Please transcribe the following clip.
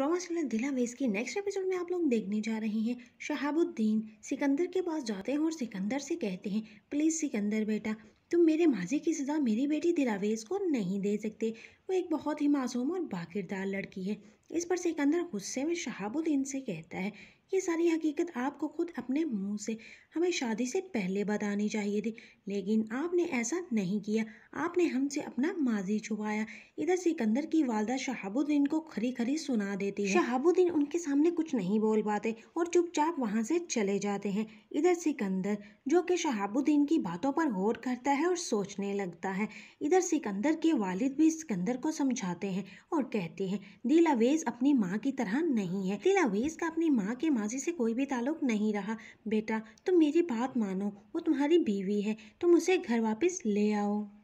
trauma दिला वेस की नेक्स्ट एपिसोड में आप लोग देखने जा रहे हैं शहाबुद्दीन सिकंदर के पास जाते हैं और सिकंदर से कहते हैं प्लीज़ सिकंदर बेटा तुम तो मेरे माजी की सज़ा मेरी बेटी दिलावेज को नहीं दे सकते वो एक बहुत ही मासूम और बाकिरदार लड़की है इस पर सिकंदर गुस्से में शहाबुद्दीन से कहता है ये सारी हकीकत आपको खुद अपने मुंह से हमें शादी से पहले बतानी चाहिए थी लेकिन आपने ऐसा नहीं किया आपने हमसे अपना माजी छुपाया इधर सिकंदर की वालदा शहाबुद्दीन को खरी खरी सुना देती है शहाबुद्दीन उनके सामने कुछ नहीं बोल पाते और चुपचाप वहाँ से चले जाते हैं इधर सिकंदर जो कि शहाबुद्दीन की बातों पर गौर करता है है और सोचने लगता है इधर सिकंदर के वालिद भी सिकंदर को समझाते हैं और कहते हैं दिलावेज अपनी माँ की तरह नहीं है दिलावेज का अपनी माँ के माजी से कोई भी ताल्लुक नहीं रहा बेटा तुम मेरी बात मानो वो तुम्हारी बीवी है तुम उसे घर वापस ले आओ